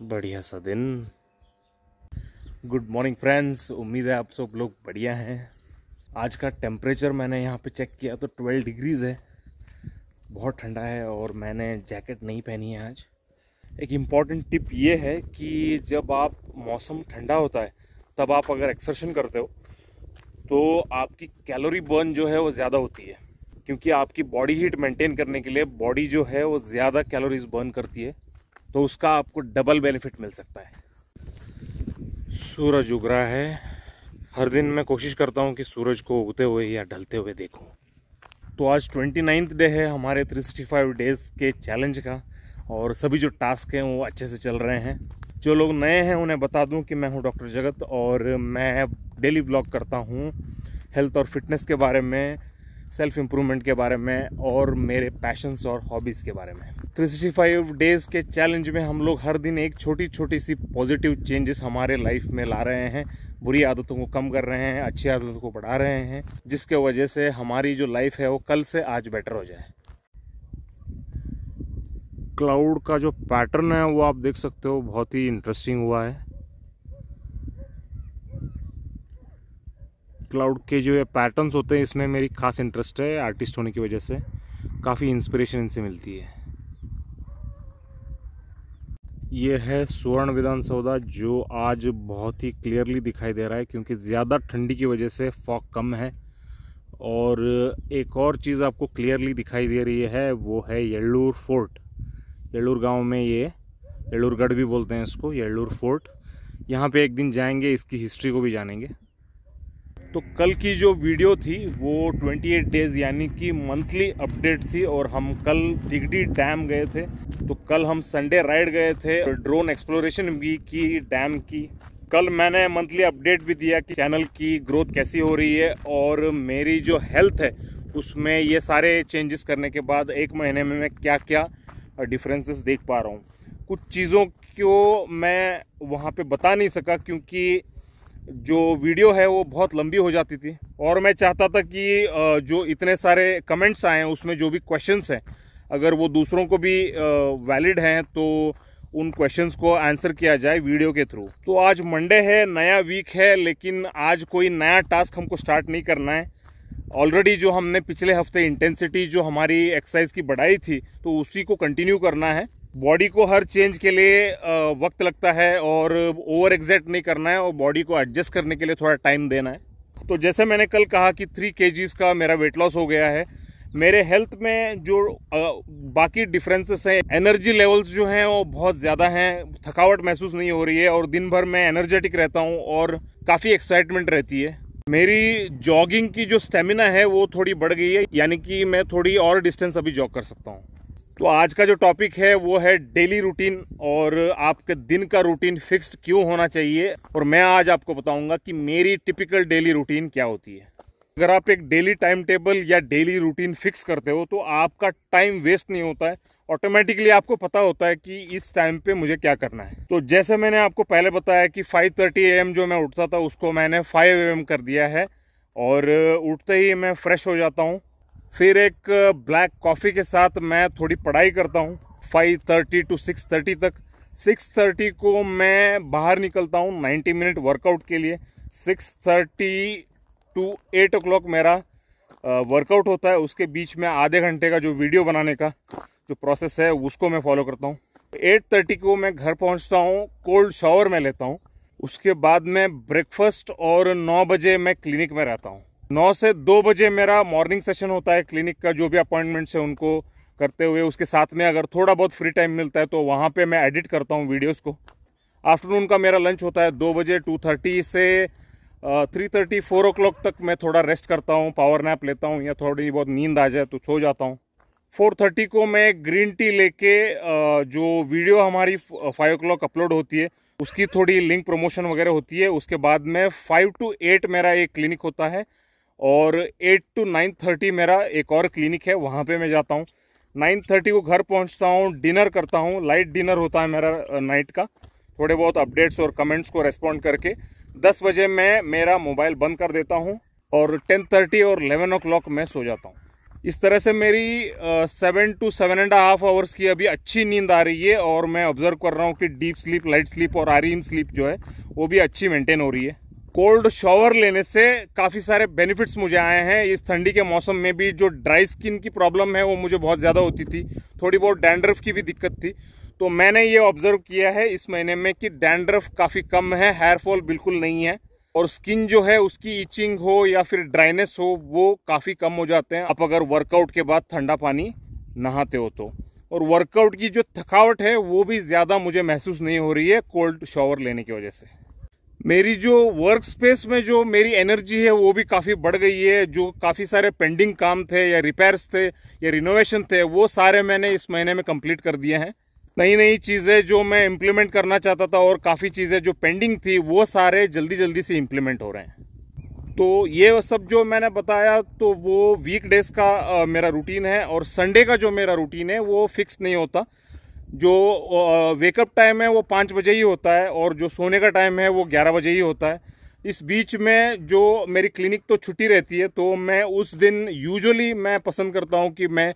बढ़िया सा दिन गुड मॉर्निंग फ्रेंड्स उम्मीद है आप सब लोग बढ़िया हैं आज का टेम्परेचर मैंने यहाँ पे चेक किया तो 12 डिग्रीज़ है बहुत ठंडा है और मैंने जैकेट नहीं पहनी है आज एक इम्पॉर्टेंट टिप ये है कि जब आप मौसम ठंडा होता है तब आप अगर एक्सर्शन करते हो तो आपकी कैलोरी बर्न जो है वो ज़्यादा होती है क्योंकि आपकी बॉडी हीट मेंटेन करने के लिए बॉडी जो है वो ज़्यादा कैलोरीज बर्न करती है तो उसका आपको डबल बेनिफिट मिल सकता है सूरज उग रहा है हर दिन मैं कोशिश करता हूँ कि सूरज को उगते हुए या ढलते हुए देखूँ तो आज ट्वेंटी नाइन्थ डे है हमारे थ्री सिक्सटी फाइव डेज़ के चैलेंज का और सभी जो टास्क हैं वो अच्छे से चल रहे हैं जो लोग नए हैं उन्हें बता दूं कि मैं हूं डॉक्टर जगत और मैं डेली ब्लॉग करता हूं हेल्थ और फिटनेस के बारे में सेल्फ इम्प्रूवमेंट के बारे में और मेरे पैशंस और हॉबीज़ के बारे में 365 डेज़ के चैलेंज में हम लोग हर दिन एक छोटी छोटी सी पॉजिटिव चेंजेस हमारे लाइफ में ला रहे हैं बुरी आदतों को कम कर रहे हैं अच्छी आदतों को बढ़ा रहे हैं जिसके वजह से हमारी जो लाइफ है वो कल से आज बेटर हो जाए क्लाउड का जो पैटर्न है वो आप देख सकते हो बहुत ही इंटरेस्टिंग हुआ है क्लाउड के जो पैटर्न्स होते हैं इसमें मेरी खास इंटरेस्ट है आर्टिस्ट होने की वजह से काफ़ी इंस्पिरेशन इनसे मिलती है ये है सुवर्ण विधान सौदा जो आज बहुत ही क्लियरली दिखाई दे रहा है क्योंकि ज़्यादा ठंडी की वजह से फॉग कम है और एक और चीज़ आपको क्लियरली दिखाई दे रही है वो है येल्लूर फोर्ट येल्लूर गांव में ये येल्लूरगढ़ भी बोलते हैं इसको येल्लूर फोर्ट यहाँ पे एक दिन जाएंगे इसकी हिस्ट्री को भी जानेंगे तो कल की जो वीडियो थी वो 28 डेज़ यानी कि मंथली अपडेट थी और हम कल दिगडी डैम गए थे तो कल हम संडे राइड गए थे ड्रोन एक्सप्लोरेशन भी की डैम की कल मैंने मंथली अपडेट भी दिया कि चैनल की ग्रोथ कैसी हो रही है और मेरी जो हेल्थ है उसमें ये सारे चेंजेस करने के बाद एक महीने में मैं क्या क्या डिफरेंसेस देख पा रहा हूँ कुछ चीज़ों को मैं वहाँ पे बता नहीं सका क्योंकि जो वीडियो है वो बहुत लंबी हो जाती थी और मैं चाहता था कि जो इतने सारे कमेंट्स आए हैं उसमें जो भी क्वेश्चंस हैं अगर वो दूसरों को भी वैलिड हैं तो उन क्वेश्चंस को आंसर किया जाए वीडियो के थ्रू तो आज मंडे है नया वीक है लेकिन आज कोई नया टास्क हमको स्टार्ट नहीं करना है ऑलरेडी जो हमने पिछले हफ्ते इंटेंसिटी जो हमारी एक्सरसाइज की बढ़ाई थी तो उसी को कंटिन्यू करना है बॉडी को हर चेंज के लिए वक्त लगता है और ओवर एग्जैक्ट नहीं करना है और बॉडी को एडजस्ट करने के लिए थोड़ा टाइम देना है तो जैसे मैंने कल कहा कि थ्री के का मेरा वेट लॉस हो गया है मेरे हेल्थ में जो बाकी डिफरेंसेस हैं एनर्जी लेवल्स जो हैं वो बहुत ज़्यादा हैं थकावट महसूस नहीं हो रही है और दिन भर मैं एनर्जेटिक रहता हूँ और काफ़ी एक्साइटमेंट रहती है मेरी जॉगिंग की जो स्टेमिना है वो थोड़ी बढ़ गई है यानी कि मैं थोड़ी और डिस्टेंस अभी जॉग कर सकता हूँ तो आज का जो टॉपिक है वो है डेली रूटीन और आपके दिन का रूटीन फिक्स्ड क्यों होना चाहिए और मैं आज आपको बताऊंगा कि मेरी टिपिकल डेली रूटीन क्या होती है अगर आप एक डेली टाइम टेबल या डेली रूटीन फिक्स करते हो तो आपका टाइम वेस्ट नहीं होता है ऑटोमेटिकली आपको पता होता है कि इस टाइम पे मुझे क्या करना है तो जैसे मैंने आपको पहले बताया कि 5:30 थर्टी एम जो मैं उठता था उसको मैंने 5 एम कर दिया है और उठते ही मैं फ्रेश हो जाता हूँ फिर एक ब्लैक uh, कॉफ़ी के साथ मैं थोड़ी पढ़ाई करता हूँ 5:30 टू 6:30 तक 6:30 को मैं बाहर निकलता हूँ 90 मिनट वर्कआउट के लिए 6:30 टू एट ओ मेरा वर्कआउट uh, होता है उसके बीच में आधे घंटे का जो वीडियो बनाने का जो प्रोसेस है उसको मैं फॉलो करता हूँ 8:30 को मैं घर पहुँचता हूँ कोल्ड शावर में लेता हूँ उसके बाद में ब्रेकफास्ट और 9 बजे मैं क्लिनिक में रहता हूँ नौ से दो बजे मेरा मॉर्निंग सेशन होता है क्लिनिक का जो भी अपॉइंटमेंट्स है उनको करते हुए उसके साथ में अगर थोड़ा बहुत फ्री टाइम मिलता है तो वहाँ पे मैं एडिट करता हूँ वीडियोस को आफ्टरनून का मेरा लंच होता है दो बजे टू थर्टी से three thirty four o'clock तक मैं थोड़ा रेस्ट करता हूँ पावर नैप लेता हूँ या थोड़ी बहुत नींद आ जाए तो सो जाता हूँ फोर थर्टी को मैं ग्रीन टी लेके जो वीडियो हमारी फाइव ओ क्लॉक अपलोड होती है उसकी थोड़ी लिंक प्रमोशन वगैरह होती है उसके बाद में फाइव टू एट मेरा एक क्लिनिक होता है और एट टू नाइन थर्टी मेरा एक और क्लिनिक है वहाँ पे मैं जाता हूँ नाइन थर्टी को घर पहुँचता हूँ डिनर करता हूँ लाइट डिनर होता है मेरा नाइट का थोड़े बहुत अपडेट्स और कमेंट्स को रेस्पॉन्ड करके दस बजे मैं मेरा मोबाइल बंद कर देता हूँ और टेन थर्टी और इलेवन ओ क्लॉक मैं सो जाता हूँ इस तरह से मेरी seven to seven and half hours की अभी अच्छी नींद आ रही है और मैं ऑब्जर्व कर रहा हूँ कि डीप स्लीप लाइट स्लीप और आरीम स्लीप जो है वो भी अच्छी मेंटेन हो रही है कोल्ड शॉवर लेने से काफ़ी सारे बेनिफिट्स मुझे आए हैं इस ठंडी के मौसम में भी जो ड्राई स्किन की प्रॉब्लम है वो मुझे बहुत ज़्यादा होती थी थोड़ी बहुत डैंड्रफ की भी दिक्कत थी तो मैंने ये ऑब्जर्व किया है इस महीने में कि डैंड्रफ काफ़ी कम है हेयर फॉल बिल्कुल नहीं है और स्किन जो है उसकी इचिंग हो या फिर ड्राइनेस हो वो काफ़ी कम हो जाते हैं आप अगर वर्कआउट के बाद ठंडा पानी नहाते हो तो और वर्कआउट की जो थकावट है वो भी ज़्यादा मुझे महसूस नहीं हो रही है कोल्ड शॉवर लेने की वजह से मेरी जो वर्क स्पेस में जो मेरी एनर्जी है वो भी काफ़ी बढ़ गई है जो काफ़ी सारे पेंडिंग काम थे या रिपेयर्स थे या रिनोवेशन थे वो सारे मैंने इस महीने में कंप्लीट कर दिए हैं नई नई चीज़ें जो मैं इम्प्लीमेंट करना चाहता था और काफ़ी चीज़ें जो पेंडिंग थी वो सारे जल्दी जल्दी से इम्प्लीमेंट हो रहे हैं तो ये सब जो मैंने बताया तो वो वीकडेज का मेरा रूटीन है और संडे का जो मेरा रूटीन है वो फिक्स नहीं होता जो वेकअप टाइम है वो पाँच बजे ही होता है और जो सोने का टाइम है वो ग्यारह बजे ही होता है इस बीच में जो मेरी क्लिनिक तो छुट्टी रहती है तो मैं उस दिन यूजुअली मैं पसंद करता हूँ कि मैं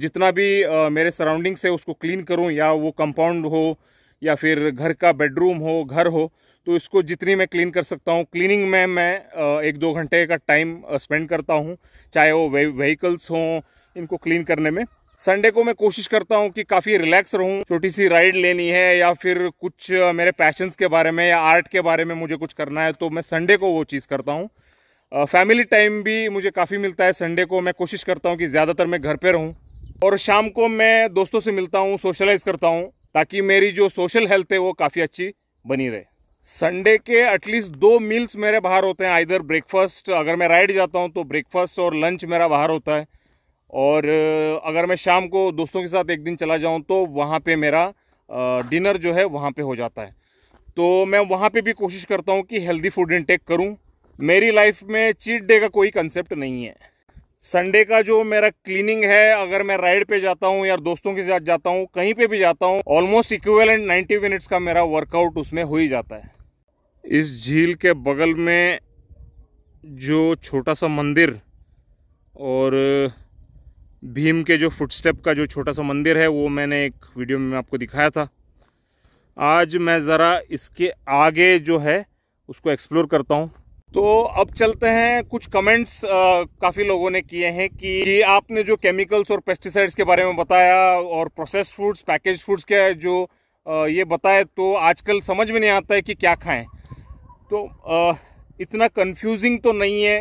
जितना भी मेरे सराउंडिंग्स है उसको क्लीन करूँ या वो कंपाउंड हो या फिर घर का बेडरूम हो घर हो तो इसको जितनी मैं क्लीन कर सकता हूँ क्लीनिंग में मैं एक दो घंटे का टाइम स्पेंड करता हूँ चाहे वो वे, व्हीकल्स हों इनको क्लीन करने में संडे को मैं कोशिश करता हूँ कि काफ़ी रिलैक्स रहूँ छोटी सी राइड लेनी है या फिर कुछ मेरे पैशंस के बारे में या आर्ट के बारे में मुझे कुछ करना है तो मैं संडे को वो चीज़ करता हूँ फैमिली टाइम भी मुझे काफ़ी मिलता है संडे को मैं कोशिश करता हूँ कि ज़्यादातर मैं घर पर रहूँ और शाम को मैं दोस्तों से मिलता हूँ सोशलाइज करता हूँ ताकि मेरी जो सोशल हेल्थ है वो काफ़ी अच्छी बनी रहे संडे के एटलीस्ट दो मील्स मेरे बाहर होते हैं आइधर ब्रेकफास्ट अगर मैं राइड जाता हूँ तो ब्रेकफास्ट और लंच मेरा बाहर होता है और अगर मैं शाम को दोस्तों के साथ एक दिन चला जाऊँ तो वहाँ पर मेरा डिनर जो है वहाँ पर हो जाता है तो मैं वहाँ पर भी कोशिश करता हूँ कि हेल्दी फूड इनटेक करूँ मेरी लाइफ में चीट डे का कोई कंसेप्ट नहीं है संडे का जो मेरा क्लीनिंग है अगर मैं राइड पे जाता हूँ या दोस्तों के साथ जाता हूँ कहीं पे भी जाता हूँ ऑलमोस्ट इक्वेलेंट 90 मिनट्स का मेरा वर्कआउट उसमें हो ही जाता है इस झील के बगल में जो छोटा सा मंदिर और भीम के जो फुटस्टेप का जो छोटा सा मंदिर है वो मैंने एक वीडियो में आपको दिखाया था आज मैं ज़रा इसके आगे जो है उसको एक्सप्लोर करता हूँ तो अब चलते हैं कुछ कमेंट्स काफ़ी लोगों ने किए हैं कि, आपने जो केमिकल्स और पेस्टिसाइड्स के बारे में बताया और प्रोसेस फूड्स पैकेज फूड्स के जो आ, ये बताए तो आजकल समझ में नहीं आता है कि क्या खाएं तो आ, इतना कंफ्यूजिंग तो नहीं है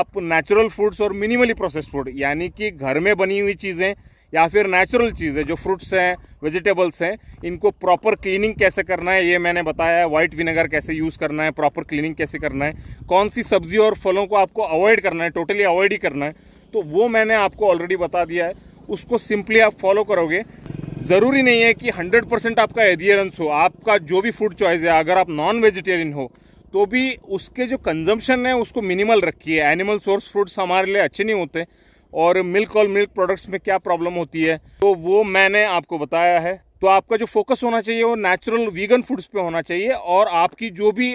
आप नेचुरल फूड्स और मिनिमली प्रोसेस्ड फूड यानी कि घर में बनी हुई चीज़ें या फिर नेचुरल चीज़ें जो फ्रूट्स हैं वेजिटेबल्स हैं इनको प्रॉपर क्लीनिंग कैसे करना है ये मैंने बताया है वाइट विनेगर कैसे यूज़ करना है प्रॉपर क्लीनिंग कैसे करना है कौन सी सब्जी और फलों को आपको अवॉइड करना है टोटली अवॉइड ही करना है तो वो मैंने आपको ऑलरेडी बता दिया है उसको सिंपली आप फॉलो करोगे ज़रूरी नहीं है कि हंड्रेड आपका एडियरेंस हो आपका जो भी फूड चॉइस है अगर आप नॉन वेजिटेरियन हो तो भी उसके जो कंजम्पशन है उसको मिनिमल रखिए एनिमल सोर्स फ्रूट्स हमारे लिए अच्छे नहीं होते और मिल्क और मिल्क प्रोडक्ट्स में क्या प्रॉब्लम होती है तो वो मैंने आपको बताया है तो आपका जो फोकस होना चाहिए वो नेचुरल वीगन फूड्स पे होना चाहिए और आपकी जो भी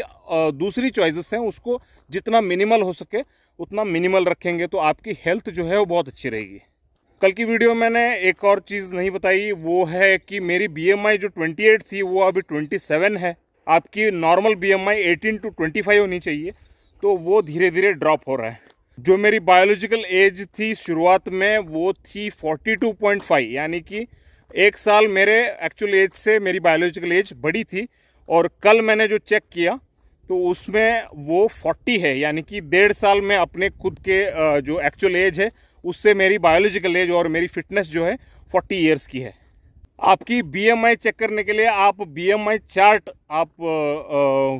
दूसरी चॉइसेस हैं उसको जितना मिनिमल हो सके उतना मिनिमल रखेंगे तो आपकी हेल्थ जो है वो बहुत अच्छी रहेगी कल की वीडियो में मैंने एक और चीज़ नहीं बताई वो है कि मेरी बीएमआई जो 28 थी वो अभी 27 है आपकी normal B M I eighteen to twenty five होनी चाहिए तो वो धीरे धीरे ड्रॉप हो रहा है जो मेरी बायोलॉजिकल एज थी शुरुआत में वो थी फोर्टी टू पॉइंट फाइव यानी कि एक साल मेरे एक्चुअल एज से मेरी बायोलॉजिकल एज बड़ी थी और कल मैंने जो चेक किया तो उसमें वो 40 है यानी कि डेढ़ साल में अपने खुद के जो एक्चुअल एज है उससे मेरी बायोलॉजिकल एज और मेरी फिटनेस जो है 40 इयर्स की है आपकी बीएमआई चेक करने के लिए आप बीएमआई चार्ट आप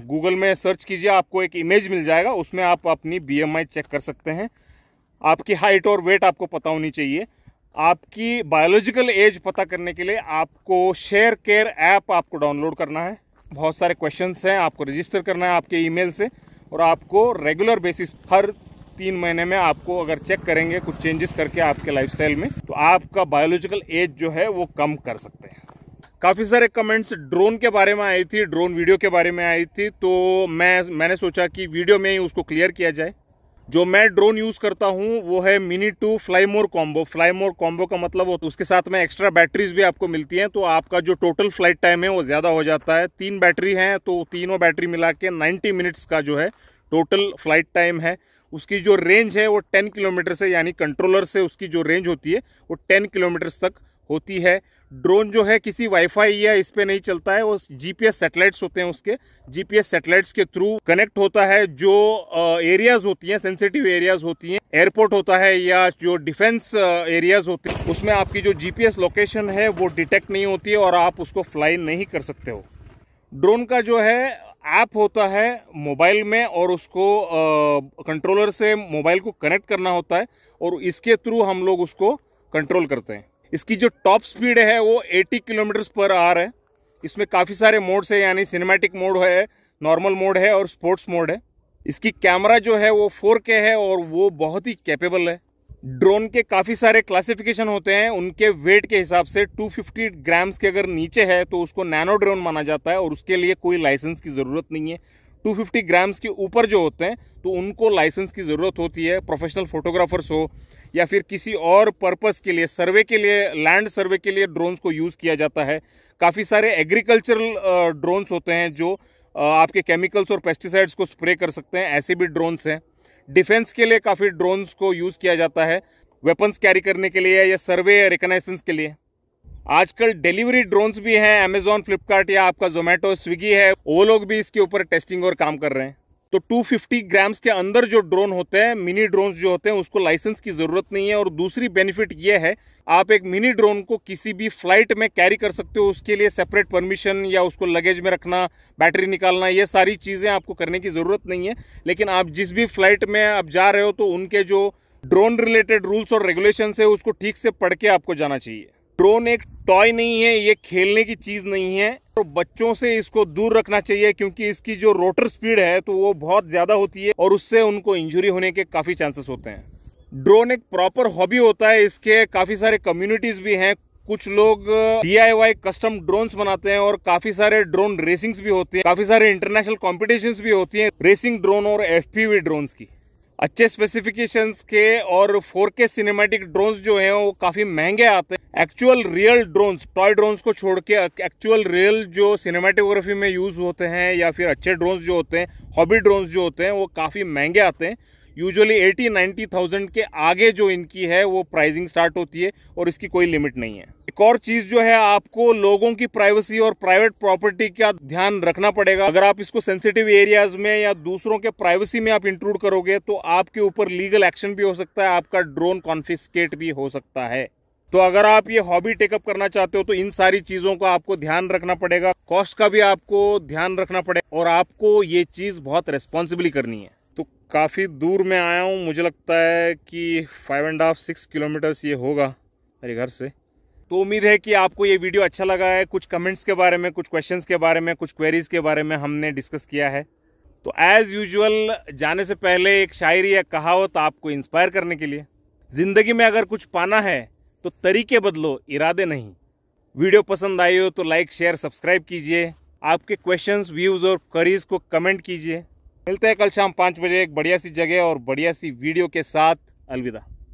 गूगल में सर्च कीजिए आपको एक इमेज मिल जाएगा उसमें आप अपनी बीएमआई चेक कर सकते हैं आपकी हाइट और वेट आपको पता होनी चाहिए आपकी बायोलॉजिकल एज पता करने के लिए आपको शेयर केयर ऐप आपको डाउनलोड करना है बहुत सारे क्वेश्चंस हैं आपको रजिस्टर करना है आपके ईमेल से और आपको रेगुलर बेसिस हर तीन महीने में आपको अगर चेक करेंगे कुछ चेंजेस करके आपके लाइफस्टाइल में तो आपका बायोलॉजिकल एज जो है वो कम कर सकते हैं काफ़ी सारे कमेंट्स ड्रोन के बारे में आई थी ड्रोन वीडियो के बारे में आई थी तो मैं मैंने सोचा कि वीडियो में ही उसको क्लियर किया जाए जो मैं ड्रोन यूज़ करता हूँ वो है Mini two Fly More Combo Fly More Combo का मतलब होता है उसके साथ में एक्स्ट्रा बैटरीज भी आपको मिलती हैं तो आपका जो टोटल फ्लाइट टाइम है वो ज़्यादा हो जाता है तीन बैटरी हैं तो तीनों बैटरी मिला के नाइन्टी मिनट्स का जो है टोटल फ्लाइट टाइम है उसकी जो रेंज है वो टेन किलोमीटर से यानी कंट्रोलर से उसकी जो रेंज होती है वो टेन किलोमीटर तक होती है ड्रोन जो है किसी वाईफाई या इस पे नहीं चलता है वो जीपीएस सैटेलाइट्स होते हैं उसके जीपीएस सैटेलाइट्स के थ्रू कनेक्ट होता है जो एरियाज होती हैं सेंसिटिव एरियाज होती हैं एयरपोर्ट होता है या जो डिफेंस एरियाज होते हैं उसमें आपकी जो जीपीएस लोकेशन है वो डिटेक्ट नहीं होती है और आप उसको फ्लाई नहीं कर सकते हो ड्रोन का जो है ऐप होता है मोबाइल में और उसको आ, कंट्रोलर से मोबाइल को कनेक्ट करना होता है और इसके थ्रू हम लोग उसको कंट्रोल करते हैं इसकी जो टॉप स्पीड है वो 80 किलोमीटर पर आर है इसमें काफ़ी सारे मोड्स है यानी सिनेमैटिक मोड है नॉर्मल मोड है और स्पोर्ट्स मोड है इसकी कैमरा जो है वो 4K है और वो बहुत ही कैपेबल है ड्रोन के काफ़ी सारे क्लासिफिकेशन होते हैं उनके वेट के हिसाब से 250 ग्राम्स के अगर नीचे है तो उसको नैनो ड्रोन माना जाता है और उसके लिए कोई लाइसेंस की ज़रूरत नहीं है 250 ग्राम्स के ऊपर जो होते हैं तो उनको लाइसेंस की ज़रूरत होती है प्रोफेशनल फोटोग्राफर्स हो या फिर किसी और पर्पज़ के लिए सर्वे के लिए लैंड सर्वे के लिए ड्रोन्स को यूज़ किया जाता है काफ़ी सारे एग्रीकल्चरल ड्रोन्स होते हैं जो आपके केमिकल्स और पेस्टिसाइड्स को स्प्रे कर सकते हैं ऐसे भी ड्रोन्स हैं डिफेंस के लिए काफ़ी ड्रोन्स को यूज़ किया जाता है वेपन्स कैरी करने के लिए या सर्वे या रिकनाइसेंस के लिए आजकल डिलीवरी ड्रोन्स भी हैं अमेजोन फ्लिपकार्ट या आपका जोमेटो स्विगी है वो लोग भी इसके ऊपर टेस्टिंग और काम कर रहे हैं तो 250 ग्राम्स के अंदर जो ड्रोन होते हैं मिनी ड्रोन जो होते हैं उसको लाइसेंस की ज़रूरत नहीं है और दूसरी बेनिफिट ये है आप एक मिनी ड्रोन को किसी भी फ्लाइट में कैरी कर सकते हो उसके लिए सेपरेट परमिशन या उसको लगेज में रखना बैटरी निकालना ये सारी चीज़ें आपको करने की ज़रूरत नहीं है लेकिन आप जिस भी फ्लाइट में आप जा रहे हो तो उनके जो ड्रोन रिलेटेड रूल्स और रेगुलेशन है उसको ठीक से पढ़ के आपको जाना चाहिए ड्रोन एक टॉय नहीं है ये खेलने की चीज़ नहीं है तो बच्चों से इसको दूर रखना चाहिए क्योंकि इसकी जो रोटर स्पीड है तो वो बहुत ज़्यादा होती है और उससे उनको इंजुरी होने के काफ़ी चांसेस होते हैं ड्रोन एक प्रॉपर हॉबी होता है इसके काफ़ी सारे कम्युनिटीज़ भी हैं कुछ लोग डी कस्टम ड्रोन्स बनाते हैं और काफी सारे ड्रोन रेसिंग्स भी होती हैं काफी सारे इंटरनेशनल कॉम्पिटिशन भी होती हैं रेसिंग ड्रोन और एफपीवी ड्रोन्स की अच्छे स्पेसिफिकेशंस के और 4K सिनेमैटिक ड्रोन्स जो हैं वो काफ़ी महंगे आते हैं actual real drones toy drones को छोड़ के एक्चुअल रियल जो सिनेमाटोग्राफी में यूज़ होते हैं या फिर अच्छे ड्रोन्स जो होते हैं हॉबी ड्रोन्स जो होते हैं वो काफ़ी महंगे आते हैं यूजुअली एटी नाइन्टी थाउजेंड के आगे जो इनकी है वो प्राइजिंग स्टार्ट होती है और इसकी कोई लिमिट नहीं है एक और चीज जो है आपको लोगों की प्राइवेसी और प्राइवेट प्रॉपर्टी का ध्यान रखना पड़ेगा अगर आप इसको सेंसिटिव एरियाज में या दूसरों के प्राइवेसी में आप इंक्लूड करोगे तो आपके ऊपर लीगल एक्शन भी हो सकता है आपका ड्रोन कॉन्फिस्केट भी हो सकता है तो अगर आप ये हॉबी टेकअप करना चाहते हो तो इन सारी चीज़ों का आपको ध्यान रखना पड़ेगा कॉस्ट का भी आपको ध्यान रखना पड़ेगा और आपको ये चीज़ बहुत रेस्पॉन्सिबली करनी है काफ़ी दूर में आया हूँ मुझे लगता है कि five and half six kilometers ये होगा मेरे घर से तो उम्मीद है कि आपको ये वीडियो अच्छा लगा है कुछ कमेंट्स के बारे में कुछ क्वेश्चंस के बारे में कुछ क्वेरीज़ के बारे में हमने डिस्कस किया है तो एज़ यूजुअल जाने से पहले एक शायरी या कहावत आपको इंस्पायर करने के लिए ज़िंदगी में अगर कुछ पाना है तो तरीके बदलो इरादे नहीं वीडियो पसंद आई हो तो लाइक शेयर सब्सक्राइब कीजिए आपके क्वेश्चंस व्यूज़ और करीज को कमेंट कीजिए मिलते हैं कल शाम पाँच बजे एक बढ़िया सी जगह और बढ़िया सी वीडियो के साथ अलविदा